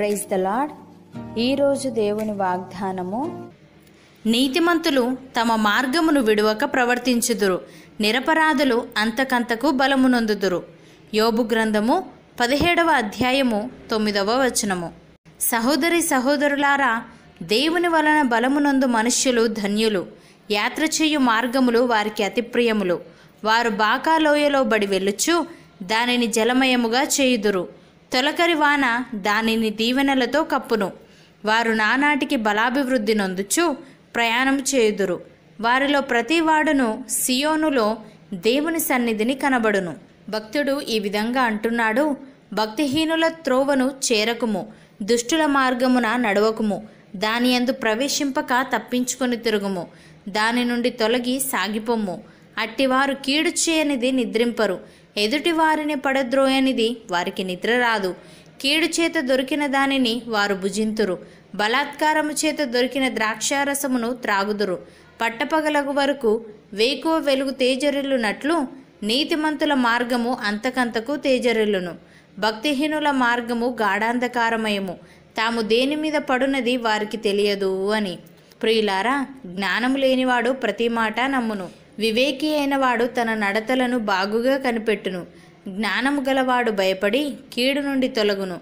praise the lord ఈరోజు దేవుని వాగ్దానము నీతిమంతులు తమ మార్గమును విడువక ప్రవర్తించుదురు నిరపరాధులు అంతకంతకు బలమునందుదురు యోబు గ్రంథము పదిహేడవ అధ్యాయము తొమ్మిదవ వచనము సహోదరి సహోదరులారా దేవుని వలన బలమునందు మనుష్యులు ధన్యులు యాత్ర చేయు మార్గములు వారికి అతిప్రియములు వారు బాకాలోయలో బడి వెళ్ళుచు దానిని జలమయముగా చేయుదురు తొలకరి వాన దానిని దీవెనలతో కప్పును వారు నానాటికి బలాభివృద్ధి నొందుచు ప్రయాణం చేయుదురు వారిలో ప్రతి వాడును సియోనులో దేవుని సన్నిధిని కనబడును భక్తుడు ఈ విధంగా అంటున్నాడు భక్తిహీనుల త్రోవను చేరకుము దుష్టుల మార్గమున నడవకుము దాని అందు ప్రవేశింపక తప్పించుకొని తిరుగుము దాని నుండి తొలగి సాగిపోము అట్టివారు కీడు చేయనిది నిద్రింపరు ఎదుటి వారిని పడద్రోయనిది వారికి నిద్ర రాదు కీడు చేత దొరికిన దానిని వారు భుజింతురు బలాత్కారము చేత దొరికిన ద్రాక్షారసమును త్రాగుదురు పట్టపగలగు వరకు వేకువ వెలుగు తేజరిల్లునట్లు నీతిమంతుల మార్గము అంతకంతకు తేజరిల్లును భక్తిహీనుల మార్గము గాఢాంధకారమయము తాము దేని మీద పడునది వారికి తెలియదు అని ప్రియులారా జ్ఞానము లేనివాడు ప్రతి మాట నమ్మును వివేకి అయినవాడు తన నడతలను బాగుగా కనిపెట్టును జ్ఞానము గలవాడు భయపడి కీడు నుండి తొలగును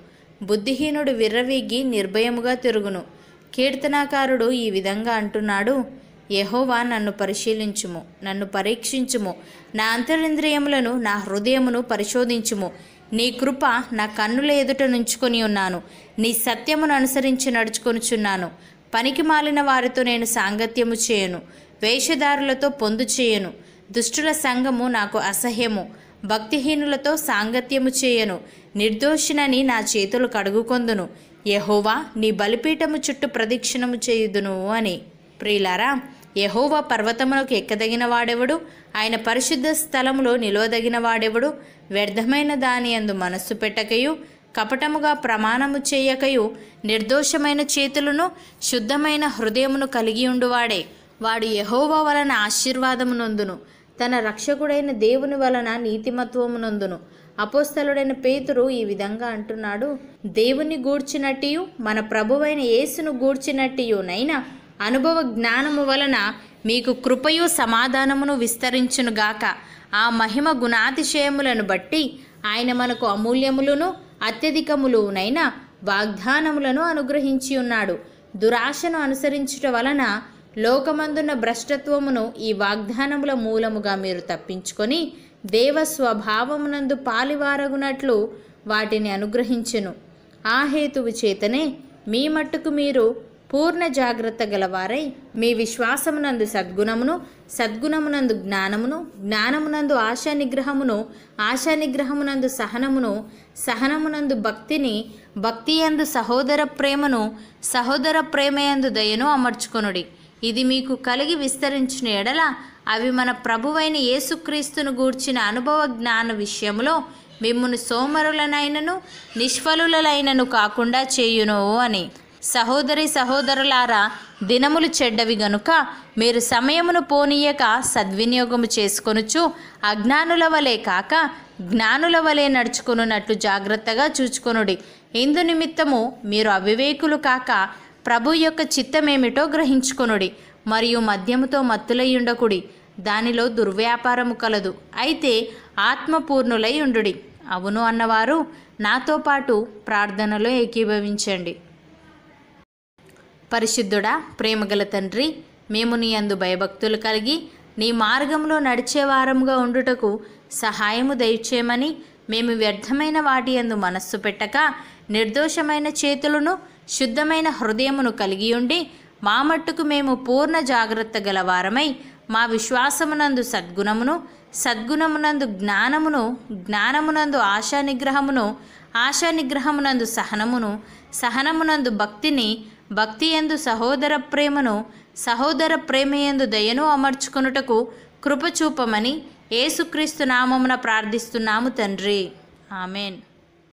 బుద్ధిహీనుడు విర్రవీగి నిర్భయముగా తిరుగును కీర్తనాకారుడు ఈ విధంగా అంటున్నాడు యహోవా నన్ను పరిశీలించుము నన్ను పరీక్షించుము నా అంతరింద్రియములను నా హృదయమును పరిశోధించుము నీ కృప నా కన్నుల ఎదుట నుంచుకొని ఉన్నాను నీ సత్యమును అనుసరించి నడుచుకొనుచున్నాను పనికి మాలిన వారితో నేను సాంగత్యము చేయను వేషధారులతో పొందు చేయను దుష్టుల సంఘము నాకు అసహ్యము భక్తిహీనులతో సాంగత్యము చేయను నిర్దోషినని నా చేతులు కడుగుకొందును యహోవా నీ బలిపీఠము చుట్టూ ప్రదక్షిణము చేయుదును అని ప్రియులారా యహోవా పర్వతములకు ఎక్కదగిన వాడెవడు ఆయన పరిశుద్ధ స్థలములో నిలవదగిన వాడెవడు వ్యర్థమైన దాని అందు మనస్సు పెట్టకయు కపటముగా ప్రమాణము చేయకయు నిర్దోషమైన చేతులను శుద్ధమైన హృదయమును కలిగి ఉండువాడే వాడు యహోవా వలన ఆశీర్వాదమునందును తన రక్షకుడైన దేవుని వలన నీతిమత్వమునందును అపోస్తలుడైన పేతురు ఈ విధంగా అంటున్నాడు దేవుని గూర్చినట్టియు మన ప్రభువైన యేసును గూర్చినట్టియునైనా అనుభవ జ్ఞానము వలన మీకు కృపయు సమాధానమును విస్తరించునుగాక ఆ మహిమ గుణాతిశయములను బట్టి ఆయన మనకు అమూల్యములను అత్యధికములునైనా వాగ్దానములను అనుగ్రహించి ఉన్నాడు దురాశను అనుసరించుట వలన లోకమందున్న భ్రష్టత్వమును ఈ వాగ్దానముల మూలముగా మీరు తప్పించుకొని దేవస్వభావమునందు పాలివారగునట్లు వాటిని అనుగ్రహించెను ఆ హేతువు చేతనే మీ మట్టుకు మీరు పూర్ణ జాగ్రత్త గలవారై మీ విశ్వాసమునందు సద్గుణమును సద్గుణమునందు జ్ఞానమును జ్ఞానమునందు ఆశా నిగ్రహమును ఆశా నిగ్రహమునందు సహనమును సహనమునందు భక్తిని భక్తియందు సహోదర ప్రేమను సహోదర ప్రేమయందు దయను అమర్చుకొనుడి ఇది మీకు కలిగి విస్తరించిన ఎడల అవి మన ప్రభువైన యేసుక్రీస్తును గూర్చిన అనుభవ జ్ఞాన విషయంలో మిమ్మును సోమరులనైనను నిష్ఫలులైనను కాకుండా చేయును అని సహోదరి సహోదరులారా దినములు చెడ్డవి గనుక మీరు సమయమును పోనీయక సద్వినియోగము చేసుకొనుచు అజ్ఞానుల వలె కాక జ్ఞానుల వలె నడుచుకునున్నట్లు జాగ్రత్తగా చూచుకొనుడి ఇందు నిమిత్తము మీరు అవివేకులు కాక ప్రభు యొక్క చిత్తమేమిటో గ్రహించుకొనుడి మరియు మద్యముతో మత్తులై ఉండకుడి దానిలో దుర్వ్యాపారము కలదు అయితే ఆత్మపూర్ణులై ఉండుడి అవును అన్నవారు నాతో పాటు ప్రార్థనలో ఏకీభవించండి పరిశుద్ధుడా ప్రేమగల తండ్రి మేము నీ అందు భయభక్తులు కలిగి నీ మార్గంలో నడిచేవారముగా ఉండుటకు సహాయము దయచేయమని మేము వ్యర్థమైన వాటి అందు మనస్సు పెట్టక నిర్దోషమైన చేతులను శుద్ధమైన హృదయమును కలిగి ఉండి మా మట్టుకు మేము పూర్ణ జాగ్రత్త గలవారమై మా విశ్వాసమునందు సద్గుణమును సద్గుణమునందు జ్ఞానమును జ్ఞానమునందు ఆశా నిగ్రహమును ఆశా నిగ్రహమునందు సహనమును సహనమునందు భక్తిని భక్తి ఎందు సహోదర ప్రేమను సహోదర ప్రేమయందు దయను అమర్చుకొనుటకు కృపచూపమని ఏసుక్రీస్తు నామమున ప్రార్థిస్తున్నాము తండ్రి ఆమెన్